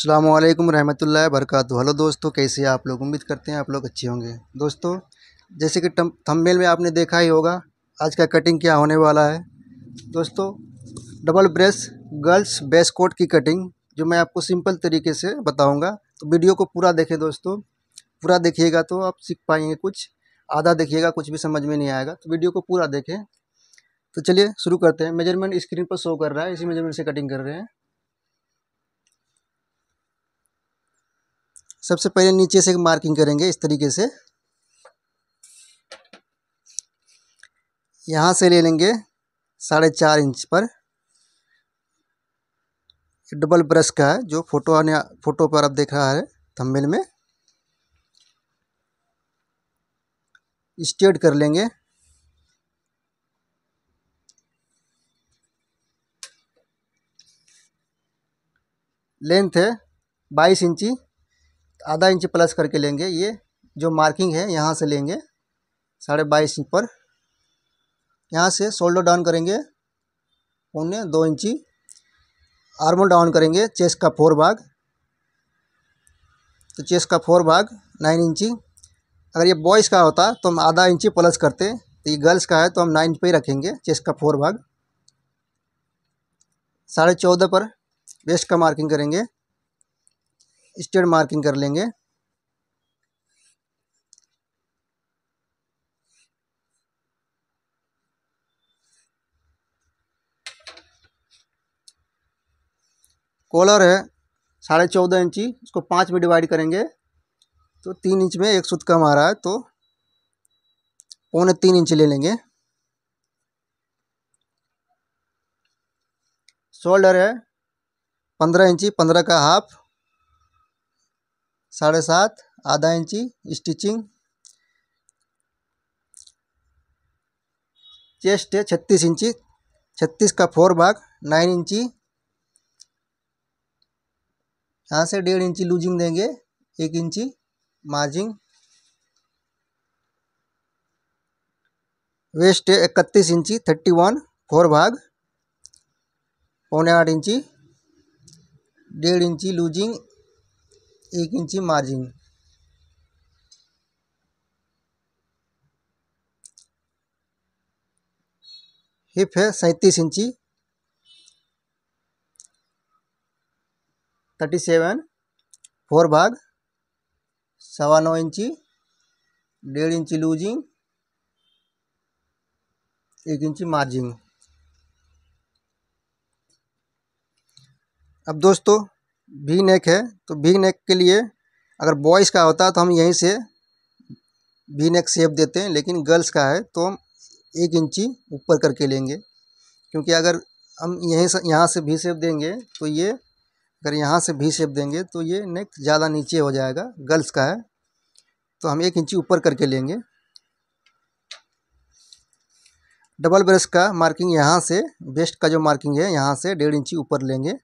अल्लाम रहमतुल्लाह बरकात हेलो दोस्तों कैसे आप लोग उम्मीद करते हैं आप लोग अच्छे होंगे दोस्तों जैसे कि थंबनेल में आपने देखा ही होगा आज का कटिंग क्या होने वाला है दोस्तों डबल ब्रेस गर्ल्स बेस कोट की कटिंग जो मैं आपको सिंपल तरीके से बताऊंगा तो वीडियो को पूरा देखें दोस्तों पूरा देखिएगा तो आप सीख पाएंगे कुछ आधा देखिएगा कुछ भी समझ में नहीं आएगा तो वीडियो को पूरा देखें तो चलिए शुरू करते हैं मेजरमेंट स्क्रीन पर शो कर रहा है इसी मेजरमेंट से कटिंग कर रहे हैं सबसे पहले नीचे से मार्किंग करेंगे इस तरीके से यहाँ से ले लेंगे साढ़े चार इंच पर डबल ब्रश का है जो फोटो आने फोटो पर आप देख रहा है थंबनेल में स्ट्रेट कर लेंगे लेंथ है बाईस इंची आधा इंच प्लस करके लेंगे ये जो मार्किंग है यहाँ से लेंगे साढ़े बाईस इंच पर यहाँ से शोल्डर डाउन करेंगे पौने दो इंची आर्मोल डाउन करेंगे चेस्ट का फोर भाग तो चेस्ट का फोर भाग नाइन इंची अगर ये बॉयज़ का होता तो हम आधा इंची प्लस करते तो ये गर्ल्स का है तो हम नाइन इंच पर ही रखेंगे चेस्ट का फोर भाग साढ़े चौदह पर वेस्ट का मार्किंग करेंगे स्टेट मार्किंग कर लेंगे कॉलर है साढ़े चौदह इंची इसको पाँच में डिवाइड करेंगे तो तीन इंच में एक सूत कम आ रहा है तो पौने तीन इंच ले लेंगे शोल्डर है पंद्रह इंची पंद्रह का हाफ साढ़े सात आधा इंची स्टिचिंग चेस्ट है छत्तीस इंची छत्तीस का फोर भाग नाइन इंची यहाँ से डेढ़ इंची लूजिंग देंगे एक इंची मार्जिंग वेस्ट है इकतीस इंची थर्टी वन फोर भाग पौने आठ इंची डेढ़ इंची लूजिंग एक इंची मार्जिन हिप है सैंतीस इंची थर्टी सेवन फोर भाग सवा नौ इंची डेढ़ इंची लूजिंग एक इंची मार्जिंग अब दोस्तों वी नेक है तो वी नेक के लिए अगर बॉयज़ का होता तो हम यहीं से वी नेक शेप देते हैं लेकिन गर्ल्स का है तो हम एक इंची ऊपर करके लेंगे क्योंकि अगर हम यहीं से यहाँ से भी शेप देंगे तो ये अगर यहाँ से भी शेप देंगे तो ये नेक ज़्यादा नीचे हो जाएगा गर्ल्स का है तो हम एक इंची ऊपर करके लेंगे डबल ब्रश का मार्किंग यहाँ से बेस्ट का जो मार्किंग है यहाँ से डेढ़ इंची ऊपर लेंगे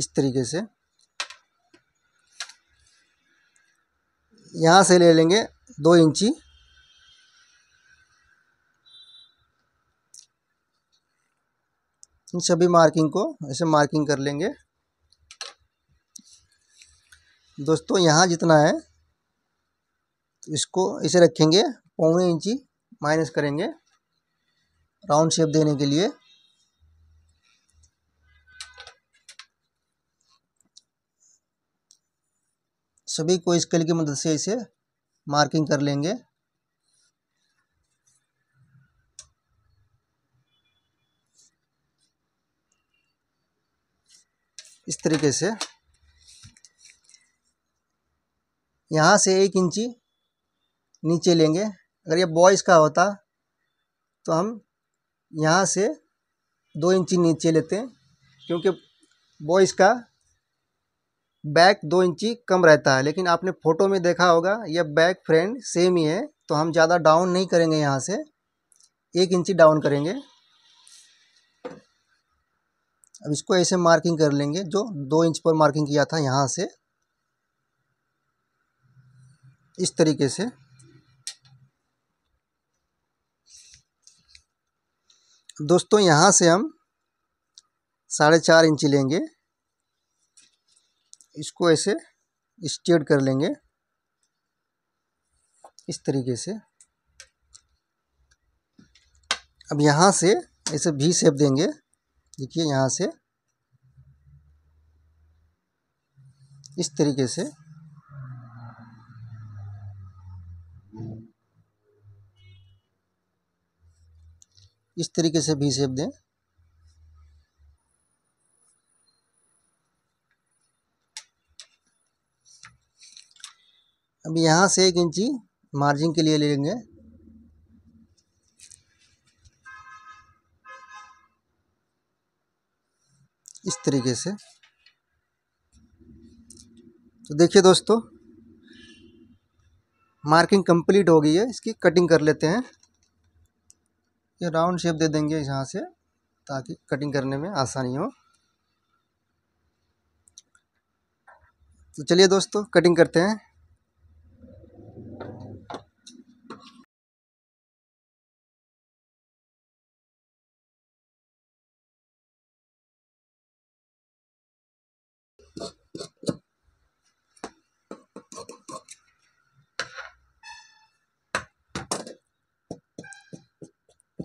इस तरीके से यहाँ से ले लेंगे दो इंची इन सभी मार्किंग को ऐसे मार्किंग कर लेंगे दोस्तों यहाँ जितना है इसको इसे रखेंगे पौने इंची माइनस करेंगे राउंड शेप देने के लिए सभी को स्केल की मदद से इसे मार्किंग कर लेंगे इस तरीके से यहाँ से एक इंची नीचे लेंगे अगर ये बॉयज़ का होता तो हम यहाँ से दो इंची नीचे लेते हैं क्योंकि बॉयज़ का बैक दो इंची कम रहता है लेकिन आपने फ़ोटो में देखा होगा यह बैक फ्रेंड सेम ही है तो हम ज़्यादा डाउन नहीं करेंगे यहाँ से एक इंची डाउन करेंगे अब इसको ऐसे मार्किंग कर लेंगे जो दो इंच पर मार्किंग किया था यहाँ से इस तरीके से दोस्तों यहाँ से हम साढ़े चार इंची लेंगे इसको ऐसे स्टेड कर लेंगे इस तरीके से अब यहाँ से ऐसे भी सेप देंगे देखिए यहाँ से इस तरीके से इस तरीके से भी सेप दें अब यहाँ से एक इंची मार्जिन के लिए ले लेंगे इस तरीके से तो देखिए दोस्तों मार्किंग कंप्लीट हो गई है इसकी कटिंग कर लेते हैं ये राउंड शेप दे देंगे यहाँ से ताकि कटिंग करने में आसानी हो तो चलिए दोस्तों कटिंग करते हैं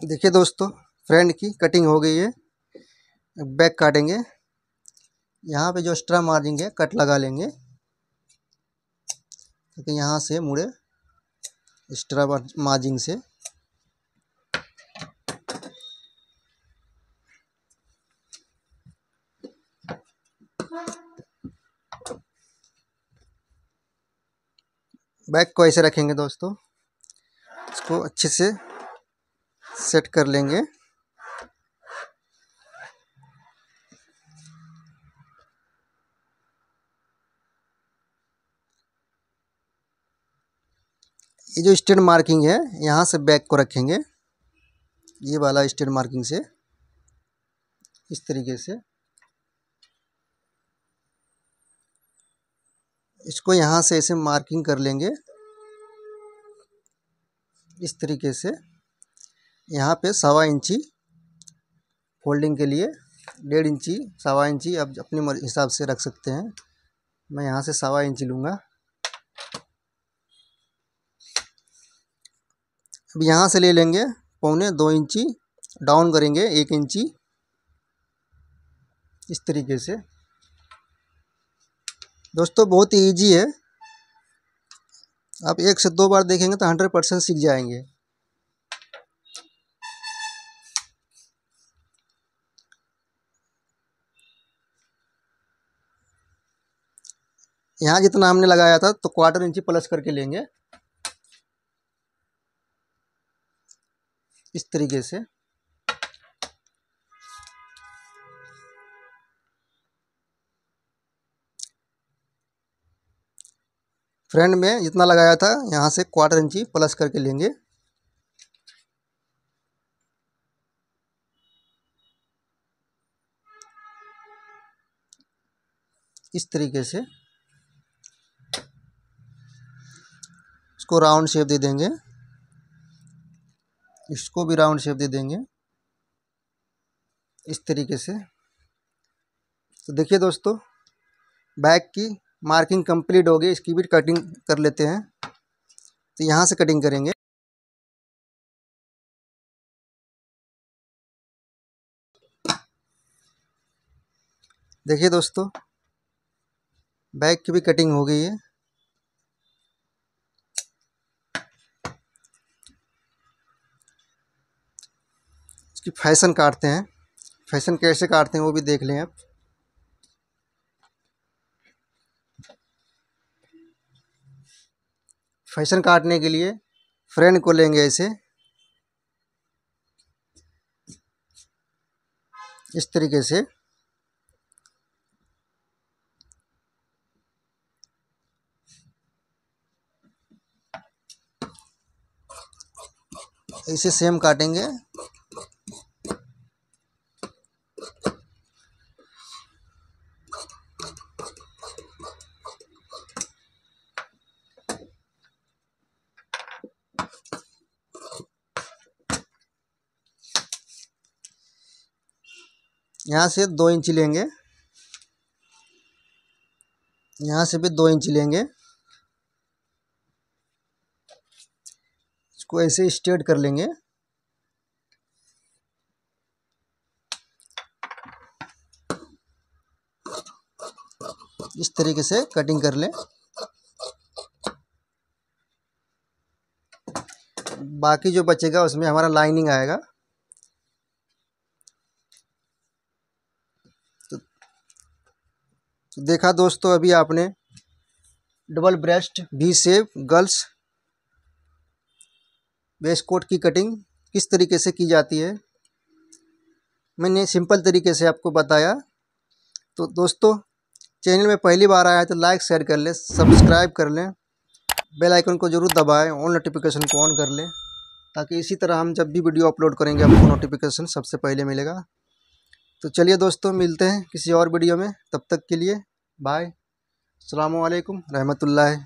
देखिए दोस्तों फ्रेंड की कटिंग हो गई है बैक काटेंगे यहाँ पे जो एक्स्ट्रा मार्जिंग है कट लगा लेंगे क्योंकि यहाँ से मुड़े एक्स्ट्रा मार्जिंग से बैग को ऐसे रखेंगे दोस्तों इसको अच्छे से सेट कर लेंगे ये जो स्टैंड मार्किंग है यहाँ से बैक को रखेंगे ये वाला स्टैंड मार्किंग से इस तरीके से इसको यहाँ से ऐसे मार्किंग कर लेंगे इस तरीके से यहाँ पे सवा इंची फोल्डिंग के लिए डेढ़ इंची सवा इंची आप अपने हिसाब से रख सकते हैं मैं यहाँ से सवा इंची लूँगा अब यहाँ से ले लेंगे पौने दो इंची डाउन करेंगे एक इंची इस तरीके से दोस्तों बहुत ही ईजी है आप एक से दो बार देखेंगे तो हंड्रेड परसेंट सीख जाएंगे यहाँ जितना हमने लगाया था तो क्वार्टर इंची प्लस करके लेंगे इस तरीके से फ्रेंड में जितना लगाया था यहाँ से क्वार्टर इंची प्लस करके लेंगे इस तरीके से इसको राउंड शेप दे देंगे इसको भी राउंड शेप दे देंगे इस तरीके से तो देखिए दोस्तों बैक की मार्किंग कंप्लीट हो गई इसकी भी कटिंग कर लेते हैं तो यहाँ से कटिंग करेंगे देखिए दोस्तों बैग की भी कटिंग हो गई है इसकी फैशन काटते हैं फैशन कैसे काटते हैं वो भी देख लें आप फैशन काटने के लिए फ्रेंड को लेंगे ऐसे इस तरीके से ऐसे सेम काटेंगे यहाँ से दो इंच लेंगे यहाँ से भी दो इंच लेंगे इसको ऐसे स्ट्रेट कर लेंगे इस तरीके से कटिंग कर लें बाकी जो बचेगा उसमें हमारा लाइनिंग आएगा देखा दोस्तों अभी आपने डबल ब्रेस्ट भी सेव गर्ल्स वेस्ट कोट की कटिंग किस तरीके से की जाती है मैंने सिंपल तरीके से आपको बताया तो दोस्तों चैनल में पहली बार आया है तो लाइक शेयर कर लें सब्सक्राइब कर लें बेल आइकन को ज़रूर दबाएं ऑन नोटिफिकेशन को ऑन कर लें ताकि इसी तरह हम जब भी वीडियो अपलोड करेंगे आपको नोटिफिकेशन सबसे पहले मिलेगा तो चलिए दोस्तों मिलते हैं किसी और वीडियो में तब तक के लिए बाय अलैक्म रहमतुल्लाह